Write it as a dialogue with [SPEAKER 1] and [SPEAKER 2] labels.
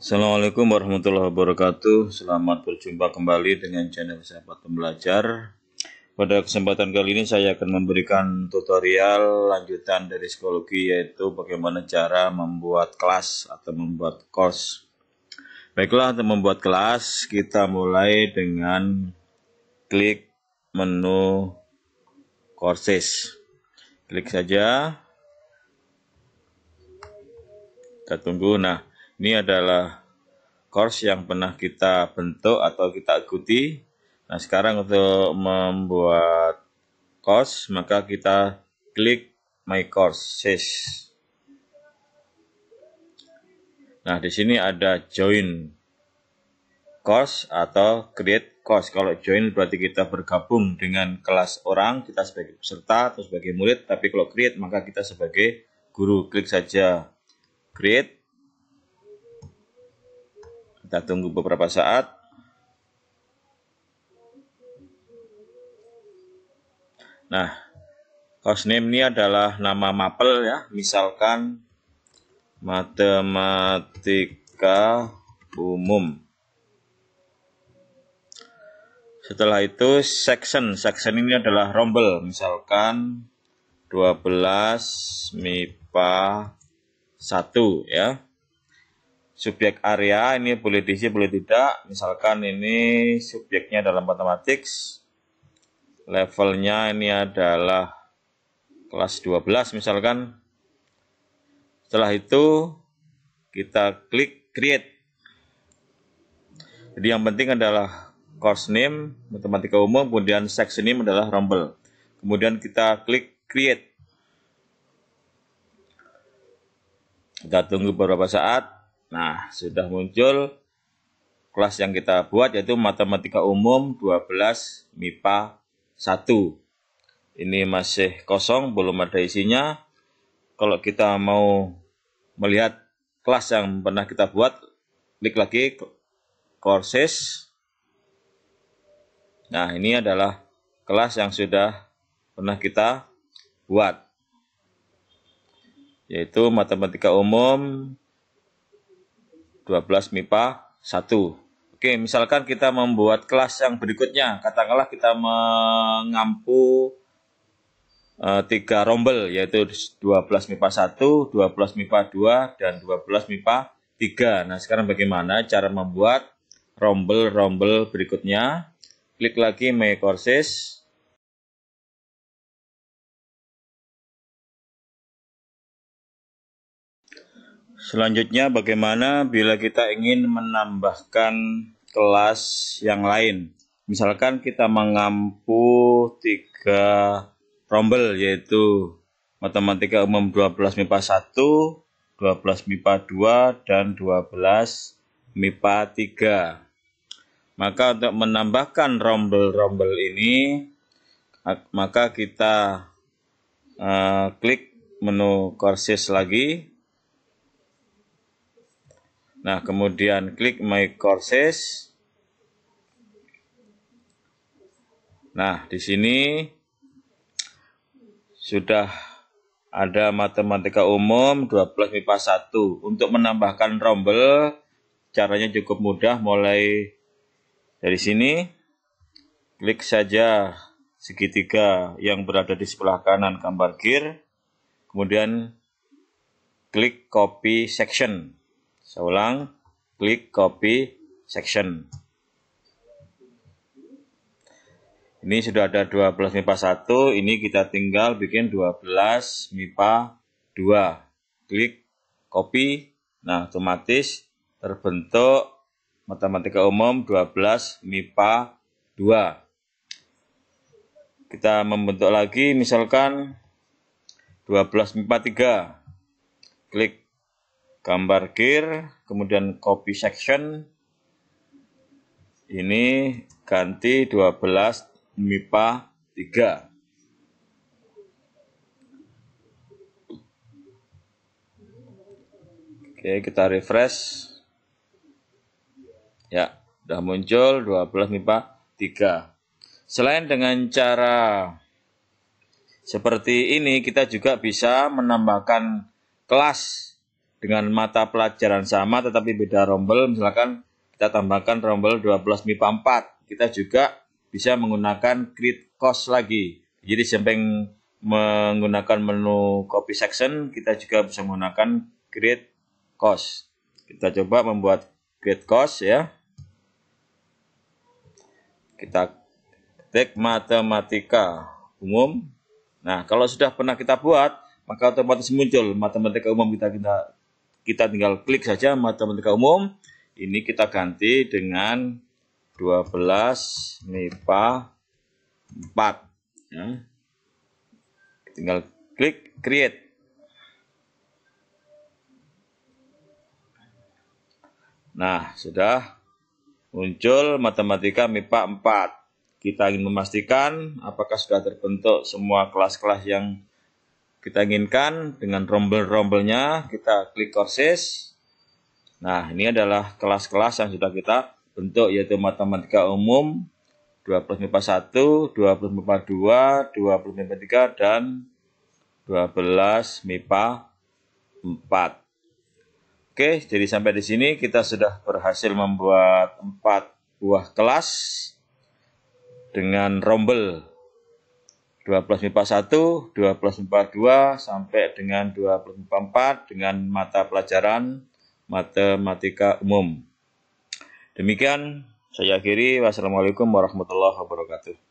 [SPEAKER 1] Assalamualaikum warahmatullahi wabarakatuh. Selamat berjumpa kembali dengan channel Sahabat Pembelajar. Pada kesempatan kali ini saya akan memberikan tutorial lanjutan dari psikologi yaitu bagaimana cara membuat kelas atau membuat course. Baiklah untuk membuat kelas kita mulai dengan klik menu courses. Klik saja. Kita tunggu. Nah, ini adalah course yang pernah kita bentuk atau kita ikuti. Nah, sekarang untuk membuat course, maka kita klik My Courses. Nah, di sini ada join course atau create course. Kalau join berarti kita bergabung dengan kelas orang, kita sebagai peserta atau sebagai murid, tapi kalau create maka kita sebagai guru. Klik saja create kita tunggu beberapa saat. Nah, name ini adalah nama mapel ya. Misalkan matematika umum. Setelah itu section. Section ini adalah rombel. Misalkan 12 MIPA 1 ya subjek area ini boleh diisi boleh tidak misalkan ini subjeknya dalam matematik levelnya ini adalah kelas 12 misalkan setelah itu kita klik create jadi yang penting adalah course name matematika umum kemudian section name adalah rumble kemudian kita klik create kita tunggu beberapa saat Nah, sudah muncul kelas yang kita buat yaitu matematika umum 12 MIPA 1. Ini masih kosong, belum ada isinya. Kalau kita mau melihat kelas yang pernah kita buat, klik lagi courses. Nah, ini adalah kelas yang sudah pernah kita buat yaitu matematika umum 12 MIPA 1. Oke, misalkan kita membuat kelas yang berikutnya. Katakanlah kita mengampu eh, tiga uh, rombel yaitu 12 MIPA 1, 12 MIPA 2 dan 12 MIPA 3. Nah, sekarang bagaimana cara membuat rombel-rombel berikutnya? Klik lagi My Courses. Selanjutnya bagaimana bila kita ingin menambahkan kelas yang lain. Misalkan kita mengampu tiga rombel yaitu matematika umum 12 MIPA 1, 12 MIPA 2, dan 12 MIPA 3. Maka untuk menambahkan rombel-rombel ini, maka kita uh, klik menu kursus lagi, Nah, kemudian klik My Courses. Nah, di sini sudah ada matematika umum 12 MIPA 1. Untuk menambahkan rombel, caranya cukup mudah mulai dari sini. Klik saja segitiga yang berada di sebelah kanan gambar gear. Kemudian klik copy section. Saya ulang, klik copy section. Ini sudah ada 12 MIPA 1, ini kita tinggal bikin 12 MIPA 2. Klik copy, nah otomatis terbentuk matematika umum 12 MIPA 2. Kita membentuk lagi misalkan 12 MIPA 3. Klik gambar gear, kemudian copy section. Ini ganti 12 MIPA 3. Oke, kita refresh. Ya, sudah muncul 12 MIPA 3. Selain dengan cara seperti ini, kita juga bisa menambahkan kelas dengan mata pelajaran sama tetapi beda rombel, misalkan kita tambahkan rombel 12 MIPA 4. Kita juga bisa menggunakan grid cost lagi. Jadi samping menggunakan menu copy section, kita juga bisa menggunakan grid cost. Kita coba membuat grid cost ya. Kita ketik matematika umum. Nah, kalau sudah pernah kita buat, maka otomatis muncul matematika umum kita kita kita tinggal klik saja matematika umum. Ini kita ganti dengan 12 MIPA 4. Ya. Tinggal klik create. Nah, sudah muncul matematika MIPA 4. Kita ingin memastikan apakah sudah terbentuk semua kelas-kelas yang kita inginkan dengan rombel-rombelnya kita klik courses. Nah, ini adalah kelas-kelas yang sudah kita bentuk yaitu matematika umum 12 MIPA 1, dan 12 MIPA 4. Oke, jadi sampai di sini kita sudah berhasil membuat 4 buah kelas dengan rombel 2 plus MIPA 1, 2 plus MIPA 2, sampai dengan 2 plus MIPA 4 dengan mata pelajaran matematika umum. Demikian saya akhiri. Wassalamualaikum warahmatullahi wabarakatuh.